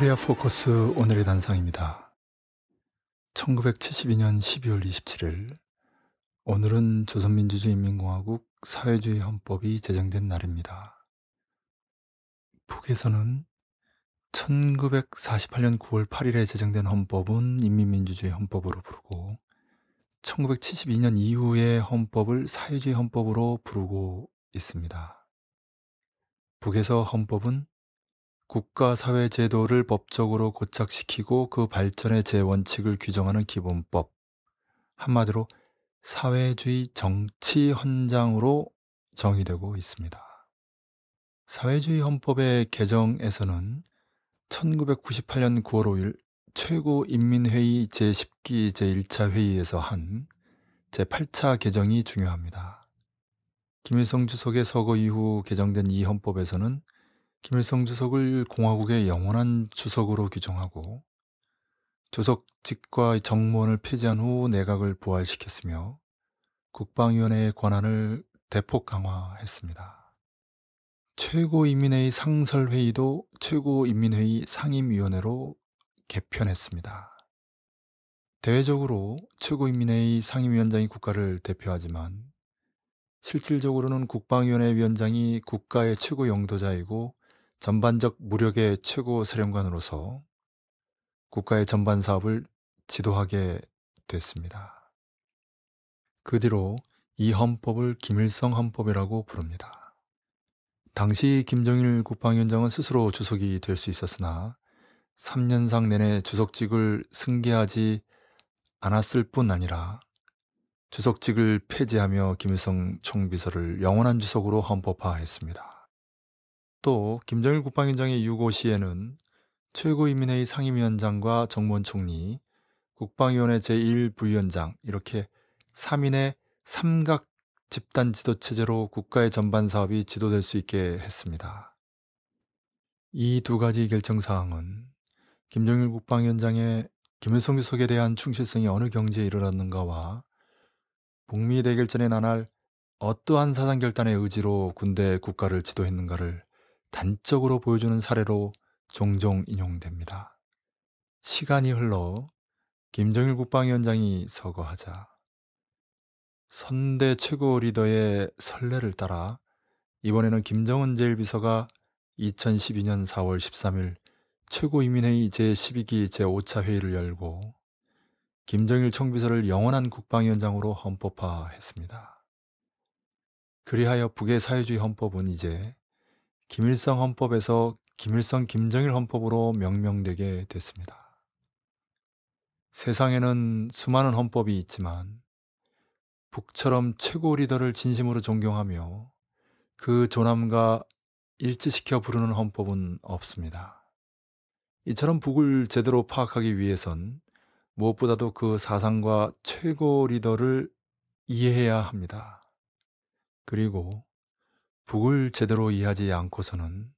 코리아 포커스 오늘의 단상입니다. 1972년 12월 27일 오늘은 조선민주주의인민공화국 사회주의 헌법이 제정된 날입니다. 북에서는 1948년 9월 8일에 제정된 헌법은 인민민주주의 헌법으로 부르고 1972년 이후의 헌법을 사회주의 헌법으로 부르고 있습니다. 북에서 헌법은 국가사회제도를 법적으로 고착시키고 그 발전의 재원칙을 규정하는 기본법. 한마디로 사회주의 정치 헌장으로 정의되고 있습니다. 사회주의 헌법의 개정에서는 1998년 9월 5일 최고인민회의 제10기 제1차 회의에서 한 제8차 개정이 중요합니다. 김일성 주석의 서거 이후 개정된 이 헌법에서는 김일성 주석을 공화국의 영원한 주석으로 규정하고 주석직과 정무원을 폐지한 후 내각을 부활시켰으며 국방위원회의 권한을 대폭 강화했습니다. 최고인민회의 상설회의도 최고인민회의 상임위원회로 개편했습니다. 대외적으로 최고인민회의 상임위원장이 국가를 대표하지만 실질적으로는 국방위원회 위원장이 국가의 최고 영도자이고 전반적 무력의 최고 사령관으로서 국가의 전반 사업을 지도하게 됐습니다. 그 뒤로 이 헌법을 김일성 헌법이라고 부릅니다. 당시 김정일 국방위원장은 스스로 주석이 될 수 있었으나 3년상 내내 주석직을 승계하지 않았을 뿐 아니라 주석직을 폐지하며 김일성 총비서를 영원한 주석으로 헌법화했습니다. 또 김정일 국방위원장의 유고 시에는 최고인민회의 상임위원장과 정무원 총리, 국방위원회 제1부위원장 이렇게 3인의 삼각 집단 지도 체제로 국가의 전반 사업이 지도될 수 있게 했습니다. 이 두 가지 결정 사항은 김정일 국방위원장의 김일성 주석에 대한 충실성이 어느 경지에 이르렀는가와 북미 대결전에 나날 어떠한 사상 결단의 의지로 군대 국가를 지도했는가를 단적으로 보여주는 사례로 종종 인용됩니다. 시간이 흘러 김정일 국방위원장이 서거하자 선대 최고 리더의 선례를 따라 이번에는 김정은 제1비서가 2012년 4월 13일 최고인민회의 제12기 제5차 회의를 열고 김정일 총비서를 영원한 국방위원장으로 헌법화했습니다. 그리하여 북의 사회주의 헌법은 이제 김일성 헌법에서 김일성 김정일 헌법으로 명명되게 됐습니다. 세상에는 수많은 헌법이 있지만 북처럼 최고 리더를 진심으로 존경하며 그 존함과 일치시켜 부르는 헌법은 없습니다. 이처럼 북을 제대로 파악하기 위해선 무엇보다도 그 사상과 최고 리더를 이해해야 합니다. 그리고 북을 제대로 이해하지 않고서는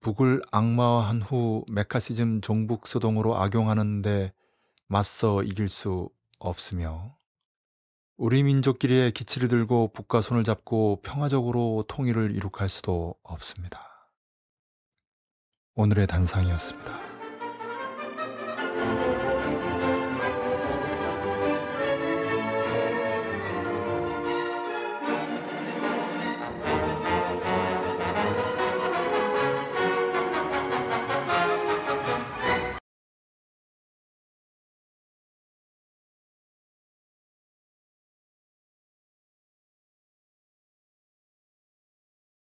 북을 악마화한 후 메카시즘 종북 소동으로 악용하는데 맞서 이길 수 없으며 우리 민족끼리의 기치를 들고 북과 손을 잡고 평화적으로 통일을 이룩할 수도 없습니다. 오늘의 단상이었습니다.